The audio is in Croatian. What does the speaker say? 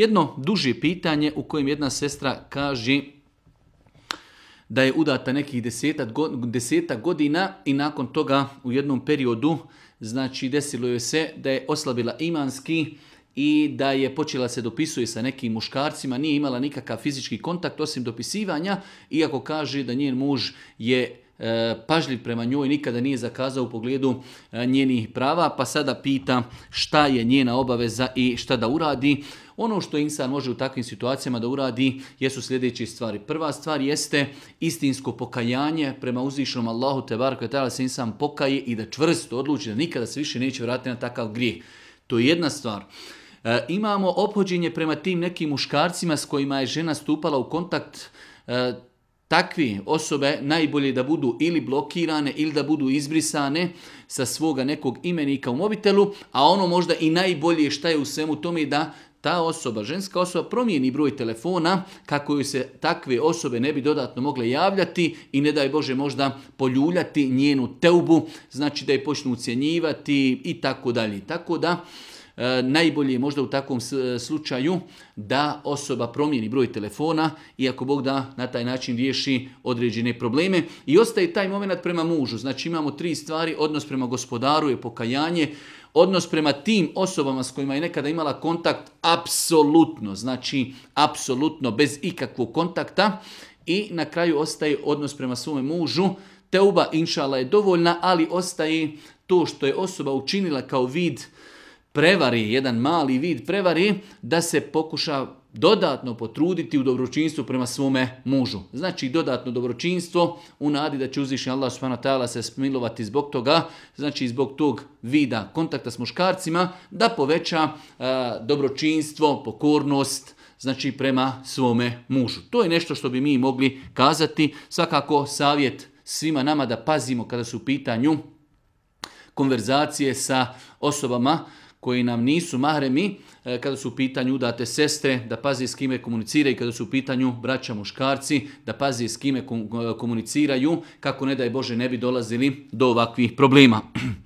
Jedno duže pitanje u kojem jedna sestra kaže da je udata nekih deseta godina i nakon toga u jednom periodu znači desilo joj se da je oslabila imanski i da je počela se dopisuje sa nekim muškarcima, nije imala nikakav fizički kontakt osim dopisivanja, iako kaže da njen muž je E, pažljiv prema njoj, nikada nije zakazao u pogledu e, njenih prava, pa sada pita šta je njena obaveza i šta da uradi. Ono što insan može u takvim situacijama da uradi jesu sljedeće stvari. Prva stvar jeste istinsko pokajanje prema uzvišnom Allahu te da se insan pokaje i da čvrsto odluči da nikada se više neće vratiti na takav grijeh. To je jedna stvar. E, imamo ophođenje prema tim nekim muškarcima s kojima je žena stupala u kontakt takvi osobe najbolje da budu ili blokirane ili da budu izbrisane sa svoga nekog imenika u mobitelu, a ono možda i najbolje šta je u svemu tome da ta osoba, ženska osoba, promijeni broj telefona kako joj se takve osobe ne bi dodatno mogle javljati i ne daj Bože možda poljuljati njenu teubu, znači da je počnu ucijenjivati i tako dalje. Tako da, E, najbolje je možda u takvom slučaju da osoba promijeni broj telefona i ako Bog da na taj način riješi određene probleme. I ostaje taj moment prema mužu. Znači imamo tri stvari, odnos prema gospodaru je pokajanje, odnos prema tim osobama s kojima je nekada imala kontakt, apsolutno, znači apsolutno bez ikakvog kontakta. I na kraju ostaje odnos prema svome mužu, Teuba inšala je dovoljna, ali ostaje to što je osoba učinila kao vid prevari, jedan mali vid prevari, da se pokuša dodatno potruditi u dobročinstvu prema svome mužu. Znači dodatno dobročinstvo u nadi da će uzvišnji Allah subhanahu se smilovati zbog toga, znači zbog tog vida kontakta s muškarcima, da poveća e, dobročinstvo, pokornost, znači prema svome mužu. To je nešto što bi mi mogli kazati. Svakako savjet svima nama da pazimo kada su u pitanju konverzacije sa osobama koji nam nisu mahremi, e, kada su u pitanju udate sestre, da pazi s kime komuniciraju, kada su u pitanju braća muškarci, da pazi s kime komuniciraju, kako ne daj Bože ne bi dolazili do ovakvih problema.